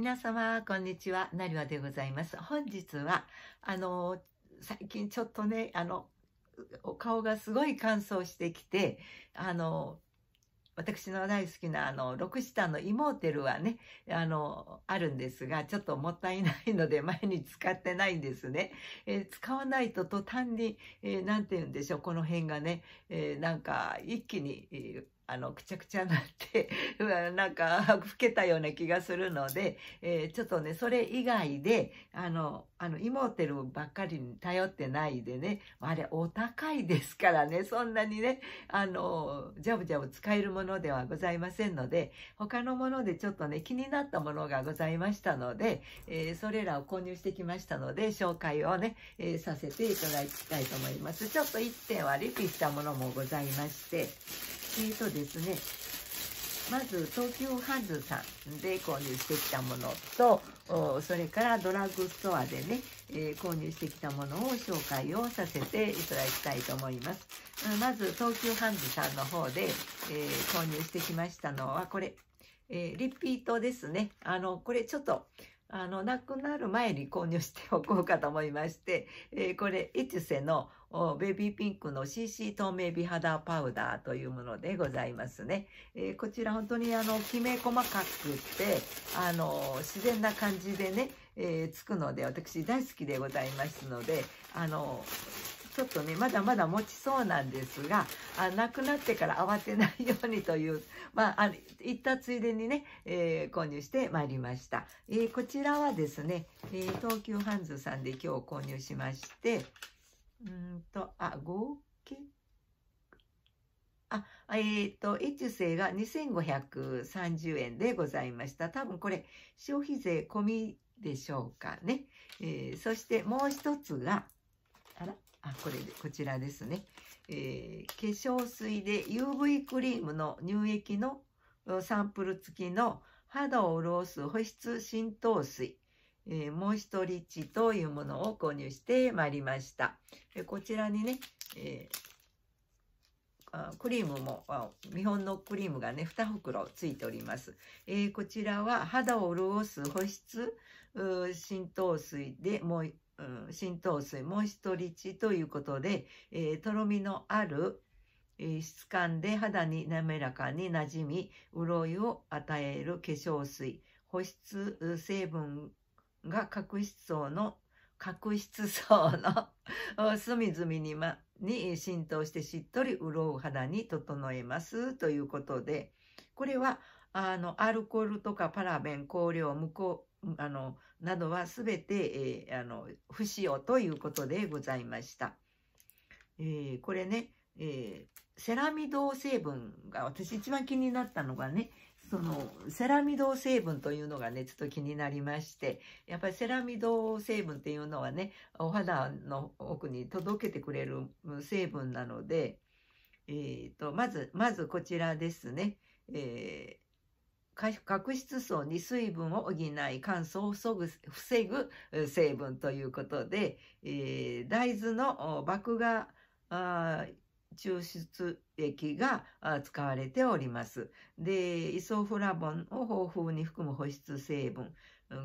皆様、こんにちは。なりわでございます。本日は、あの、最近ちょっとね、あの、お顔がすごい乾燥してきて、あの、私の大好きなあの、六下のイモーテルはね、あの、あるんですが、ちょっともったいないので毎日 使ってないんですね。えー、使わないと途端に、えー、て言うんでしょう、この辺がね、えー、なんか一気に、えーあの、くちゃくちゃになって、なんか、老けたような気がするので、えー、ちょっとね、それ以外で、あの、あの、イモーテルばっかりに頼ってないでね、あれ、お高いですからね、そんなにね、あの、ジャブジャブ使えるものではございませんので、他のものでちょっとね、気になったものがございましたので、えー、それらを購入してきましたので、紹介をね、えー、させていただきたいと思います。ちょっと1点はリピしたものもございまして、えーとですね、まず東急ハンズさんで購入してきたものとそれからドラッグストアでね、えー、購入してきたものを紹介をさせていただきたいと思います。まず東急ハンズさんの方で、えー、購入してきましたのはこれ、えー、リピートですね。あのこれちょっとあの亡くなる前に購入しておこうかと思いまして、えこれエチュセのベビーピンクの CC 透明美肌パウダーというものでございますね。えー、こちら本当にあの、きめ細かくて、あの、自然な感じでね、えー、つくので、私大好きでございますので、あの、ちょっとね、まだまだ持ちそうなんですが、あなくなってから慌てないようにという、まあ、行ったついでにね、えー、購入してまいりました。えこちらはですね、え東急ハンズさんで今日購入しまして、うんと、あ、合計あ、えっ、ー、と、一中生が2530円でございました。多分これ、消費税込みでしょうかね。えー、そしてもう一つが、あら、あ、これで、こちらですね。えー、化粧水で UV クリームの乳液のサンプル付きの肌を潤す保湿浸透水えー、モイストリッチというものを購入してまいりました。でこちらにね、えー、クリームも見本のクリームがね2袋ついております、えー、こちらは肌を潤す保湿浸透水でもう、浸透水モイストリッチということで、えとろみのある質感で肌に滑らかになじみ潤いを与える化粧水保湿成分が角質層の角質層の 隅々に,、ま、に浸透してしっとり潤う肌に整えますということでこれはあのアルコールとかパラベン香料無効あのなどは全て、えー、あの不使用ということでございました。えー、これね、えー、セラミド成分が私一番気になったのがねそのセラミド成分というのがね、ちょっと気になりまして、やっぱりセラミド成分っていうのはね、お肌の奥に届けてくれる成分なので、えーと、まず、まずこちらですね。えー角質層に水分を補い乾燥を防ぐ防ぐ成分ということで、えー、大豆の麦芽抽出液が使われております。で、イソフラボンを豊富に含む保湿成分、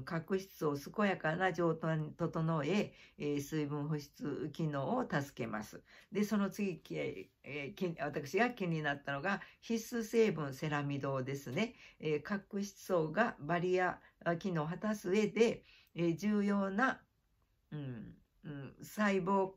角質を健やかな状態に整え、水分保湿機能を助けます。で、その次、私が気になったのが必須成分セラミドですね。角質層がバリア機能を果たす上で、重要な、うんうん、細胞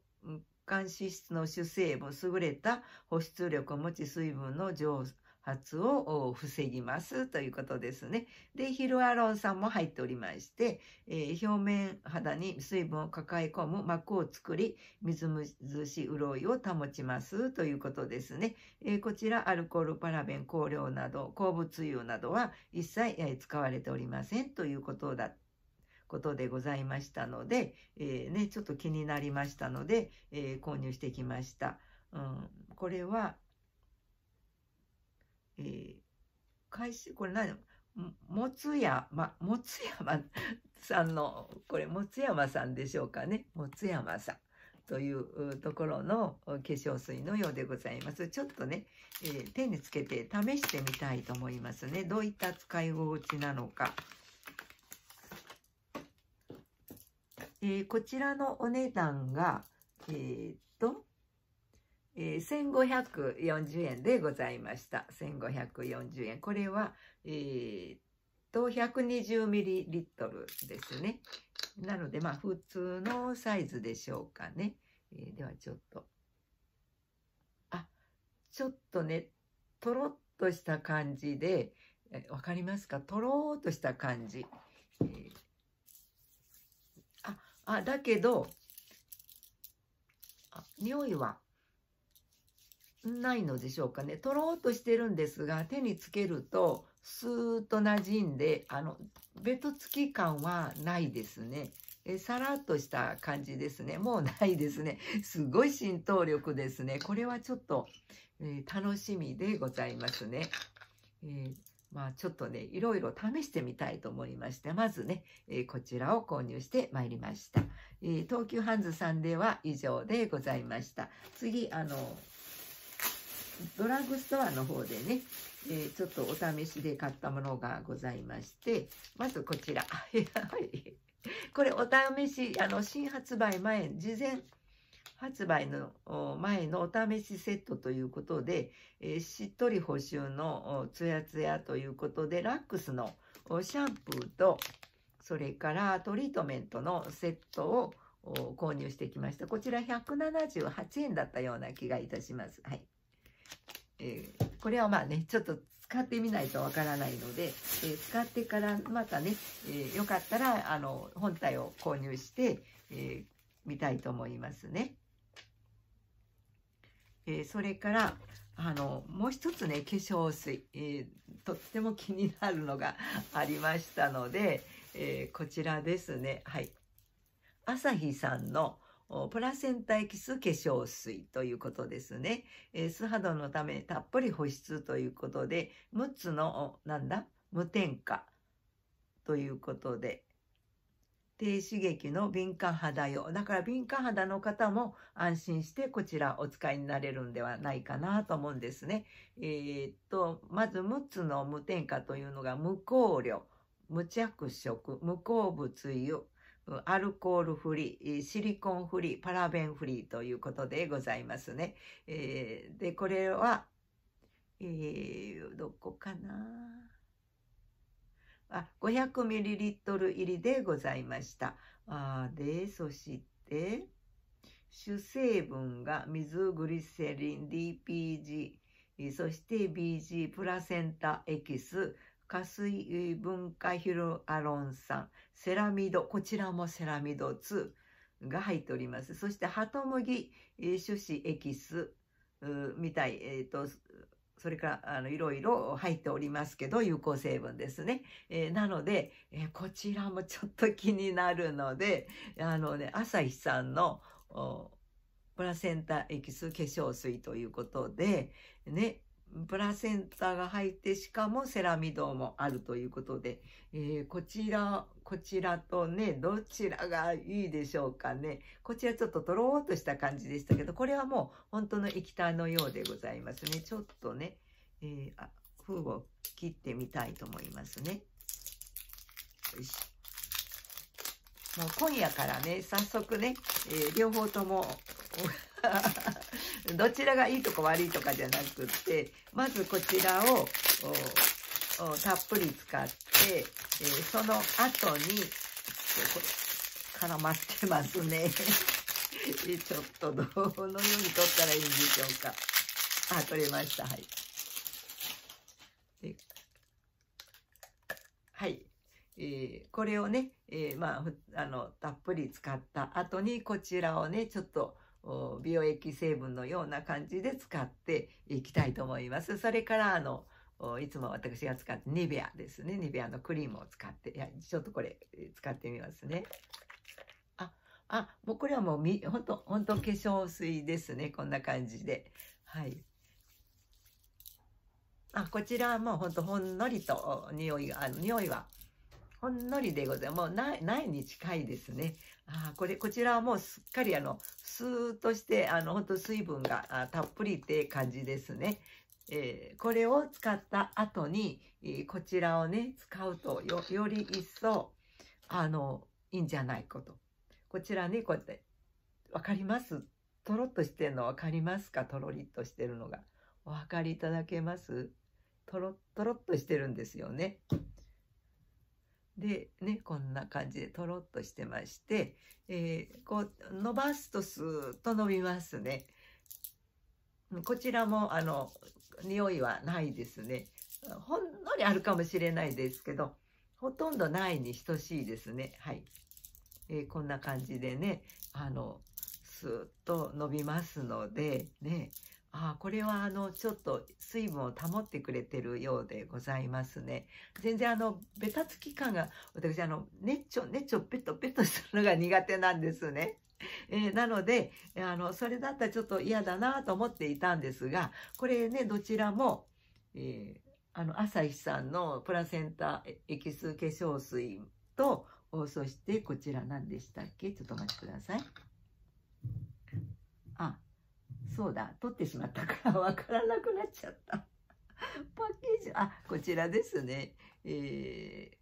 管脂質の主成分、優れた保湿力を持ち水分の蒸発を防ぎますということですね。で、ヒルアロン酸も入っておりまして、えー、表面肌に水分を抱え込む膜を作り、みずみずし潤いを保ちますということですね。えー、こちら、アルコール、パラベン、香料など、鉱物油などは一切、え使われておりませんということだったことでございましたので、えー、ね、ちょっと気になりましたので、えー、購入してきました。うん、これは、えー、開始、これ何もつやま、もつやまさんの、これもつやまさんでしょうかね。もつやまさん。というところの化粧水のようでございます。ちょっとね、えー、手につけて試してみたいと思いますね。どういった使い心地なのか。えー、こちらのお値段が、えー、っと、えー、1540円でございました。1540円。これは、えー、っと、120ミリリットルですね。なので、まあ、普通のサイズでしょうかね。えー、では、ちょっと。あ、ちょっとね、とろっとした感じで、えー、わかりますかとろーっとした感じ。えーあ、だけど、匂いはないのでしょうかね。とろーっとしてるんですが、手につけると、スーッと馴染んで、あの、ベトつき感はないですね。えさらっとした感じですね。もうないですね。すごい浸透力ですね。これはちょっと、えー、楽しみでございますね。えーまあ、ちょっとね、いろいろ試してみたいと思いまして、まずね、えー、こちらを購入してまいりました。えー、東急ハンズさんでは以上でございました。次、あの、ドラッグストアの方でね、えー、ちょっとお試しで買ったものがございまして、まずこちら。はい。これお試し、あの、新発売前、事前発売の前のお試しセットということで、えー、しっとり補修のツヤツヤということで、ラックスのシャンプーと、それからトリートメントのセットを購入してきました。こちら178円だったような気がいたします。はい。えー、これはまあね、ちょっと使ってみないとわからないので、えー、使ってからまたね、えー、よかったら、あの、本体を購入して、えー、みたいと思いますね。えー、それからあのもう一つね化粧水、えー、とっても気になるのが ありましたので、えー、こちらですねはいアサヒさんのプラセンタエキス化粧水ということですね、えー、素肌のためたっぷり保湿ということで6つのなんだ無添加ということで低刺激の敏感肌用。だから敏感肌の方も安心してこちらお使いになれるんではないかなと思うんですね。えー、っと、まず6つの無添加というのが無香料、無着色、無鉱物油、アルコールフリー、シリコンフリー、パラベンフリーということでございますね。えー、で、これは、えー、どこかな5 0 0トル入りでございました。あで、そして、主成分が水、グリセリン、DPG、そして BG、プラセンタエキス、加水分化ヒロアロン酸、セラミド、こちらもセラミド2が入っております。そして、ハトムギ種子エキスみたい、えっ、ー、と、それからあのいろいろ入っておりますけど有効成分ですね、えー、なので、えー、こちらもちょっと気になるのであのね朝日さんのプラセンタエキス化粧水ということでねプラセンタが入って、しかもセラミドもあるということで、えー、こちら、こちらとね、どちらがいいでしょうかね。こちらちょっととろーっとした感じでしたけど、これはもう本当の液体のようでございますね。ちょっとね、えー、あ封を切ってみたいと思いますね。よし。もう今夜からね、早速ね、えー、両方とも どちらがいいとか悪いとかじゃなくってまずこちらをたっぷり使って、えー、その後にこれ絡まってますね ちょっとどのように取ったらいいんでしょうかあ取れましたはいはい、えー、これをね、えー、まああのたっぷり使った後にこちらをねちょっと美容液成分のような感じで使っていきたいと思います。それからあのいつも私が使ってニベアですね。ニベアのクリームを使って、いやちょっとこれ使ってみますね。あ、あ、もうこれはもうみ、本当本当化粧水ですね。こんな感じで。はい。あ、こちらはもうほんほんのりと匂いが、あの匂いはほんのりでございます。もうないないに近いですね。ああ、これ、こちらはもうすっかりあの、スーッとして、あの、ほんと水分がたっぷりって感じですね。えー、これを使った後に、えー、こちらをね、使うとよ、より一層、あの、いいんじゃないこと。こちらね、こうやって、わかりますとろっとしてるのわかりますかとろりっとしてるのが。お分かりいただけますとろ、とろっとしてるんですよね。でねこんな感じでとろっとしてまして、えー、こう伸ばすとスーッと伸びますねこちらもあの匂いはないですねほんのりあるかもしれないですけどほとんどないに等しいですねはい、えー、こんな感じでねあのスーッと伸びますのでねあこれはあのちょっと水分を保ってくれてるようでございますね。全然あのベタつき感が私あのねっちょねっちょペトペトするのが苦手なんですね。えー、なのであのそれだったらちょっと嫌だなと思っていたんですがこれねどちらも、えー、あの朝日さんのプラセンタエキス化粧水とそしてこちら何でしたっけちょっとお待ちください。そうだ、取ってしまったから わからなくなっちゃった。パッケージ、あ、こちらですね。えー、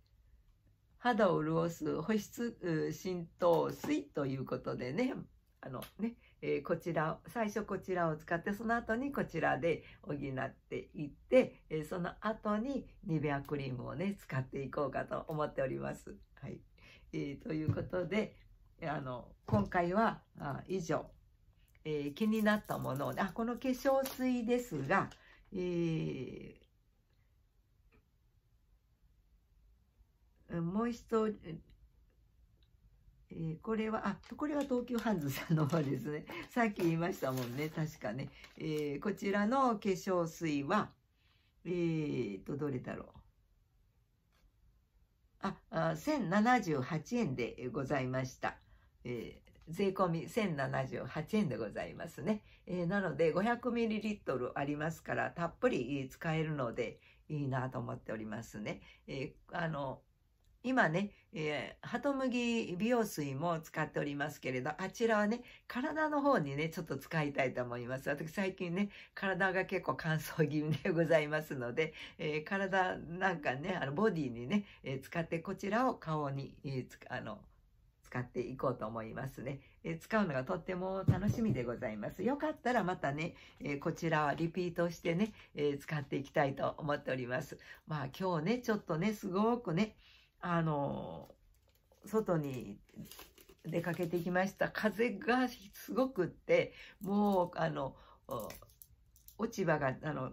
肌を潤す保湿浸透水ということでね、あのね、えー、こちら、最初こちらを使って、その後にこちらで補っていって、えー、その後にニベアクリームをね、使っていこうかと思っております。はい。えー、ということで、あの、今回は以上。えー、気になったものあこの化粧水ですが、えー、もう一えー、これは、あ、これは東急ハンズさんの方ですね。さっき言いましたもんね、確かね。えー、こちらの化粧水は、えー、と、どれだろう。あ、1078円でございました。え税込み1078円でございますね。えー、なので 500ml ありますからたっぷり使えるのでいいなと思っておりますね。えー、あの今ね、えー、ハトムギ美容水も使っておりますけれど、あちらはね、体の方にね、ちょっと使いたいと思います。私最近ね、体が結構乾燥気味でございますので、えー、体なんかね、あのボディにね、えー、使ってこちらを顔に、えー、あの、使っていこうと思いますね。え使うのがとっても楽しみでございます。よかったらまたね、えこちらはリピートしてね、え使っていきたいと思っております。まあ今日ね、ちょっとね、すごくね、あの外に出かけてきました。風がすごくって、もう、あの、落ち葉が、あの、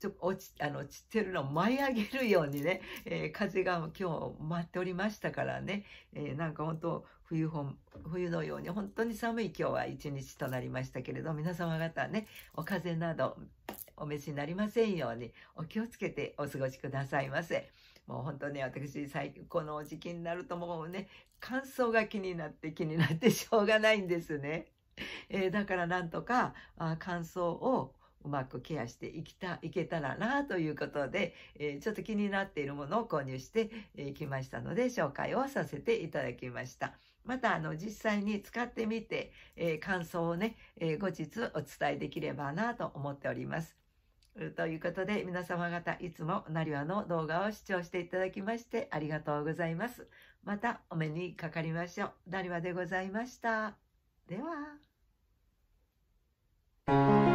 ちょ落ちあの散ってるのを舞い上げるようにね、えー、風が今日舞っておりましたからね、えー、なんか本当冬本冬のように本当に寒い今日は一日となりましたけれど皆様方ねお風邪などお召しになりませんようにお気をつけてお過ごしくださいませ。もう本当ね私最この時期になるともうね乾燥が気になって気になってしょうがないんですね。えー、だからなんとかあ乾燥をうまくケアしていきた、いけたらなということで、えちょっと気になっているものを購入してえきましたので、紹介をさせていただきました。また、あの、実際に使ってみて、え感想をね、え後日お伝えできればなと思っております。ということで、皆様方、いつもなりわの動画を視聴していただきまして、ありがとうございます。また、お目にかかりましょう。なりわでございました。では。